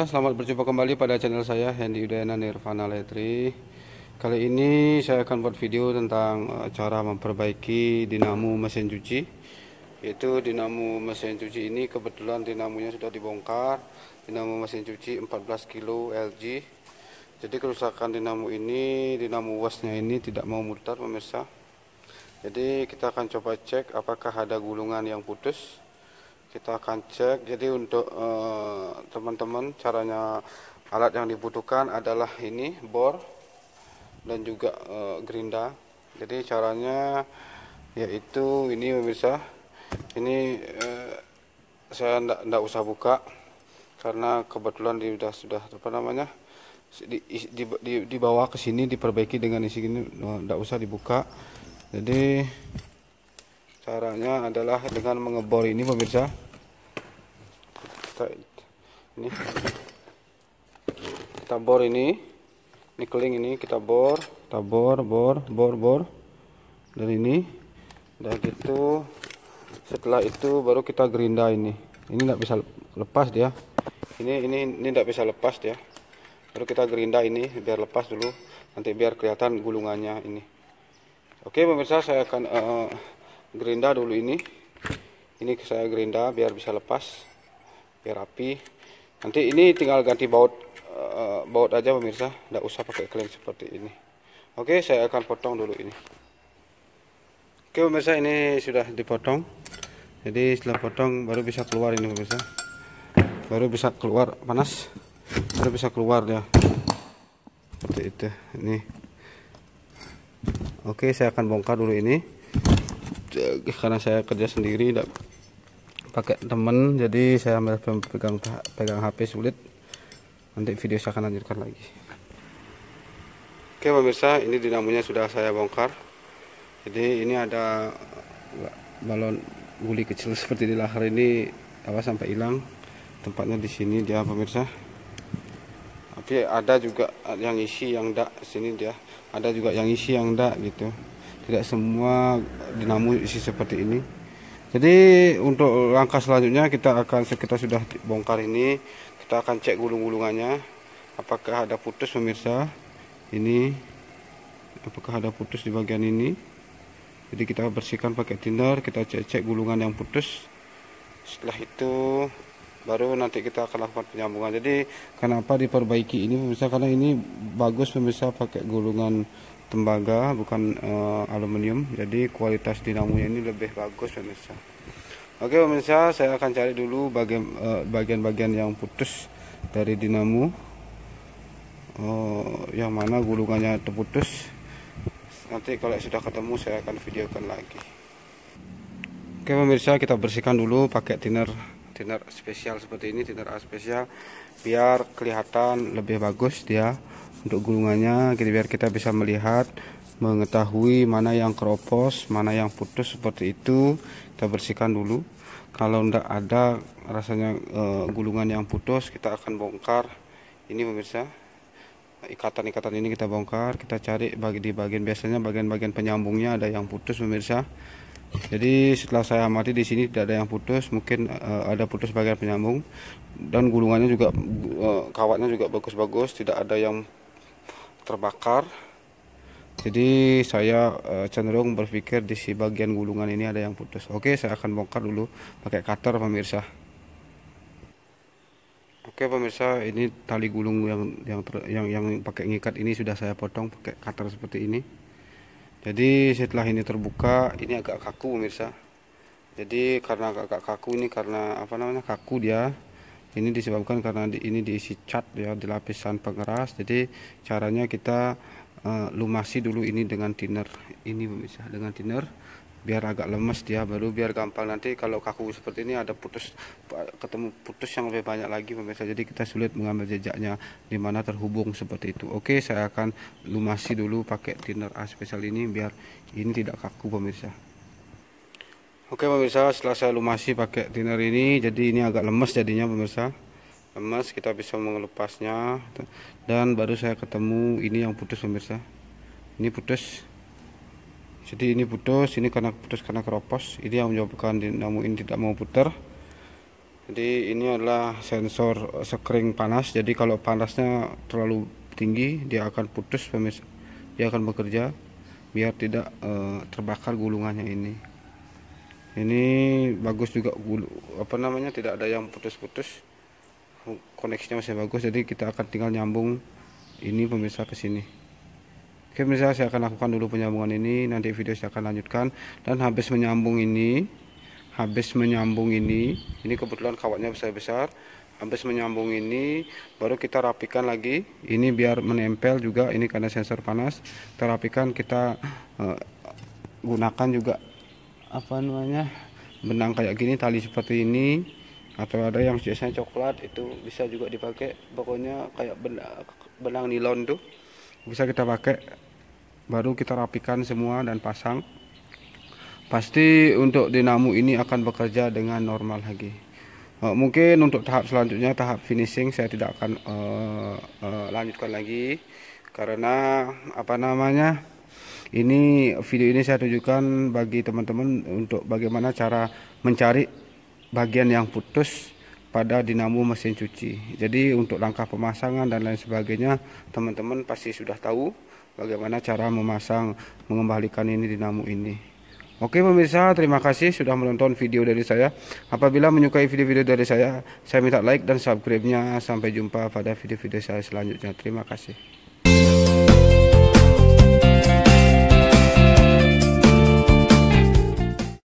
pemirsa, selamat berjumpa kembali pada channel saya Hendy Udayana Nirvana Letri. Kali ini saya akan buat video tentang eh, cara memperbaiki dinamo mesin cuci. Yaitu dinamo mesin cuci ini kebetulan dinamonya sudah dibongkar. Dinamo mesin cuci 14 kg. LG. Jadi kerusakan dinamo ini, dinamo wasnya ini tidak mau mutar pemirsa. Jadi kita akan coba cek apakah ada gulungan yang putus kita akan cek jadi untuk eh, teman-teman uh, caranya alat yang dibutuhkan adalah ini bor dan juga uh, gerinda jadi caranya yaitu ini pemirsa ini uh, saya ndak ndak usah buka karena kebetulan dia sudah sudah apa namanya di, di, di, bawah ke sini diperbaiki dengan isi gini ndak usah dibuka jadi Caranya adalah dengan mengebor ini pemirsa. Kita ini kita bor ini. Ini keling ini kita bor, kita bor, bor, bor, bor. Dan ini dan gitu setelah itu baru kita gerinda ini. Ini tidak bisa lepas dia. Ini ini ini tidak bisa lepas dia. Baru kita gerinda ini biar lepas dulu. Nanti biar kelihatan gulungannya ini. Oke pemirsa saya akan uh, gerinda dulu ini ini saya gerinda biar bisa lepas biar rapi nanti ini tinggal ganti baut eh, baut aja pemirsa tidak usah pakai klem seperti ini oke saya akan potong dulu ini oke pemirsa ini sudah dipotong jadi setelah potong baru bisa keluar ini pemirsa baru bisa keluar panas baru bisa keluar ya seperti itu ini oke saya akan bongkar dulu ini Eh, karena saya kerja sendiri tidak pakai temen jadi saya pegang pegang HP sulit nanti video saya akan lanjutkan lagi oke pemirsa ini dinamonya sudah saya bongkar jadi ini ada balon guli kecil seperti di lahar ini apa sampai hilang tempatnya di sini dia pemirsa tapi ada juga yang isi yang dak sini dia ada juga yang isi yang dak gitu tidak semua dinamo isi seperti ini jadi untuk langkah selanjutnya kita akan sekitar sudah bongkar ini kita akan cek gulung-gulungannya apakah ada putus pemirsa ini apakah ada putus di bagian ini jadi kita bersihkan pakai tinder kita cek-cek gulungan yang putus setelah itu baru nanti kita akan lakukan penyambungan jadi kenapa diperbaiki ini pemirsa karena ini bagus pemirsa pakai gulungan tembaga bukan uh, aluminium jadi kualitas dinamonya ini lebih bagus pemirsa oke pemirsa saya akan cari dulu eh, bagian-bagian uh, bagian yang putus dari dinamo uh, yang mana gulungannya terputus nanti kalau sudah ketemu saya akan videokan lagi oke pemirsa kita bersihkan dulu pakai thinner thinner spesial seperti ini thinner A spesial biar kelihatan lebih bagus dia untuk gulungannya kita biar kita bisa melihat mengetahui mana yang keropos mana yang putus seperti itu kita bersihkan dulu kalau tidak ada rasanya e, gulungan yang putus kita akan bongkar ini pemirsa ikatan-ikatan ini kita bongkar kita cari bagi di bagian biasanya bagian-bagian penyambungnya ada yang putus pemirsa jadi setelah saya amati di sini tidak ada yang putus mungkin e, ada putus bagian penyambung dan gulungannya juga e, kawatnya juga bagus-bagus tidak ada yang terbakar jadi saya eh, cenderung berpikir di si bagian gulungan ini ada yang putus oke saya akan bongkar dulu pakai cutter pemirsa oke pemirsa ini tali gulung yang yang ter, yang yang pakai ngikat ini sudah saya potong pakai cutter seperti ini jadi setelah ini terbuka ini agak kaku pemirsa jadi karena agak kaku ini karena apa namanya kaku dia ini disebabkan karena di, ini diisi cat ya di lapisan pengeras jadi caranya kita uh, lumasi dulu ini dengan thinner ini pemirsa dengan thinner biar agak lemes dia baru biar gampang nanti kalau kaku seperti ini ada putus ketemu putus yang lebih banyak lagi pemirsa jadi kita sulit mengambil jejaknya di mana terhubung seperti itu oke saya akan lumasi dulu pakai thinner A spesial ini biar ini tidak kaku pemirsa Oke pemirsa setelah saya lumasi pakai thinner ini jadi ini agak lemes jadinya pemirsa lemes kita bisa mengelupasnya. dan baru saya ketemu ini yang putus pemirsa ini putus jadi ini putus ini karena putus karena keropos ini yang menyebabkan ini tidak mau putar jadi ini adalah sensor sekring panas jadi kalau panasnya terlalu tinggi dia akan putus pemirsa dia akan bekerja biar tidak uh, terbakar gulungannya ini ini bagus juga apa namanya tidak ada yang putus-putus koneksinya masih bagus jadi kita akan tinggal nyambung ini pemirsa ke sini oke pemirsa saya akan lakukan dulu penyambungan ini nanti video saya akan lanjutkan dan habis menyambung ini habis menyambung ini ini kebetulan kawatnya besar-besar habis menyambung ini baru kita rapikan lagi ini biar menempel juga ini karena sensor panas kita rapikan kita uh, gunakan juga apa namanya benang kayak gini tali seperti ini atau ada yang biasanya coklat itu bisa juga dipakai pokoknya kayak benang, benang nilon tuh bisa kita pakai baru kita rapikan semua dan pasang pasti untuk dinamo ini akan bekerja dengan normal lagi eh, mungkin untuk tahap selanjutnya tahap finishing saya tidak akan uh, uh, lanjutkan lagi karena apa namanya ini video ini saya tunjukkan bagi teman-teman untuk bagaimana cara mencari bagian yang putus pada dinamo mesin cuci jadi untuk langkah pemasangan dan lain sebagainya teman-teman pasti sudah tahu bagaimana cara memasang mengembalikan ini dinamo ini Oke pemirsa terima kasih sudah menonton video dari saya apabila menyukai video-video dari saya saya minta like dan subscribe nya sampai jumpa pada video-video saya selanjutnya terima kasih